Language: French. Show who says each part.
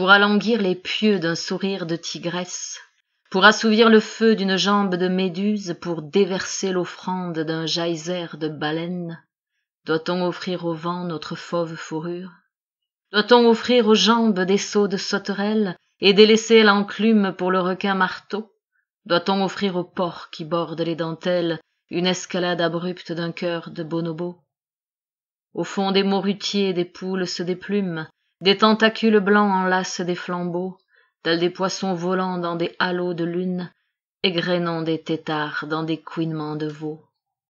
Speaker 1: pour alanguir les pieux d'un sourire de tigresse, pour assouvir le feu d'une jambe de méduse, pour déverser l'offrande d'un geyser de baleine, doit-on offrir au vent notre fauve fourrure Doit-on offrir aux jambes des seaux de sauterelles et délaisser l'enclume pour le requin marteau Doit-on offrir au porc qui borde les dentelles une escalade abrupte d'un cœur de bonobo Au fond des morutiers des poules se déplument, des tentacules blancs enlacent des flambeaux, tels des poissons volants dans des halos de lune, égrenant des têtards dans des couinements de veau.